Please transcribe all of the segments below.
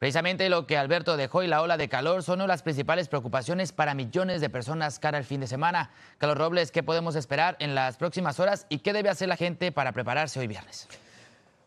Precisamente lo que Alberto dejó y la ola de calor son las principales preocupaciones para millones de personas cara al fin de semana. Carlos Robles, ¿qué podemos esperar en las próximas horas y qué debe hacer la gente para prepararse hoy viernes?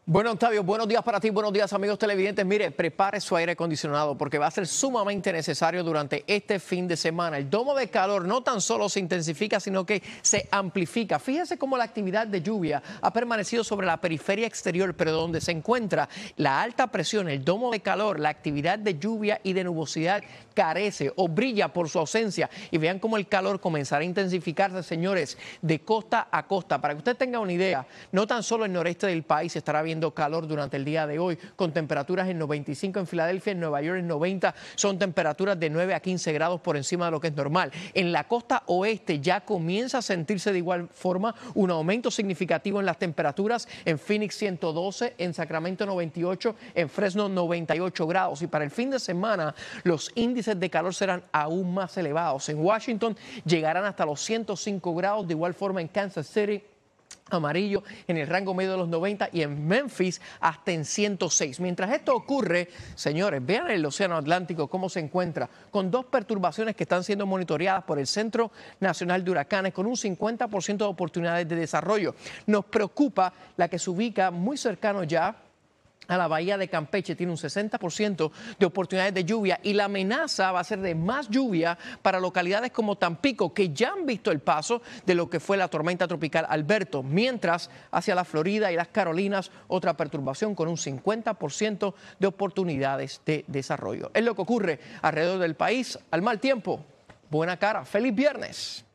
Bueno, Octavio, buenos días para ti, buenos días amigos televidentes. Mire, prepare su aire acondicionado porque va a ser sumamente necesario durante este fin de semana. El domo de calor no tan solo se intensifica, sino que se amplifica. Fíjese cómo la actividad de lluvia ha permanecido sobre la periferia exterior, pero donde se encuentra la alta presión, el domo de calor, la actividad de lluvia y de nubosidad carece o brilla por su ausencia. Y vean cómo el calor comenzará a intensificarse, señores, de costa a costa. Para que usted tenga una idea, no tan solo el noreste del país estará bien calor durante el día de hoy, con temperaturas en 95 en Filadelfia, en Nueva York en 90, son temperaturas de 9 a 15 grados por encima de lo que es normal. En la costa oeste ya comienza a sentirse de igual forma un aumento significativo en las temperaturas, en Phoenix 112, en Sacramento 98, en Fresno 98 grados y para el fin de semana los índices de calor serán aún más elevados. En Washington llegarán hasta los 105 grados, de igual forma en Kansas City amarillo en el rango medio de los 90 y en Memphis hasta en 106. Mientras esto ocurre, señores, vean el Océano Atlántico cómo se encuentra con dos perturbaciones que están siendo monitoreadas por el Centro Nacional de Huracanes con un 50% de oportunidades de desarrollo. Nos preocupa la que se ubica muy cercano ya a la bahía de Campeche tiene un 60% de oportunidades de lluvia y la amenaza va a ser de más lluvia para localidades como Tampico, que ya han visto el paso de lo que fue la tormenta tropical Alberto, mientras hacia la Florida y las Carolinas otra perturbación con un 50% de oportunidades de desarrollo. Es lo que ocurre alrededor del país al mal tiempo. Buena cara, feliz viernes.